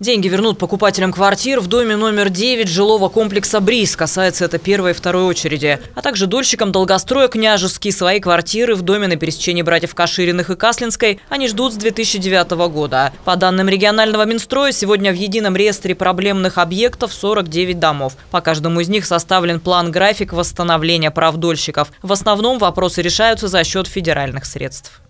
Деньги вернут покупателям квартир в доме номер 9 жилого комплекса «Бриз». Касается это первой и второй очереди. А также дольщикам долгостроя Княжеский свои квартиры в доме на пересечении братьев Кашириных и Каслинской они ждут с 2009 года. По данным регионального Минстроя, сегодня в едином реестре проблемных объектов 49 домов. По каждому из них составлен план-график восстановления прав дольщиков. В основном вопросы решаются за счет федеральных средств.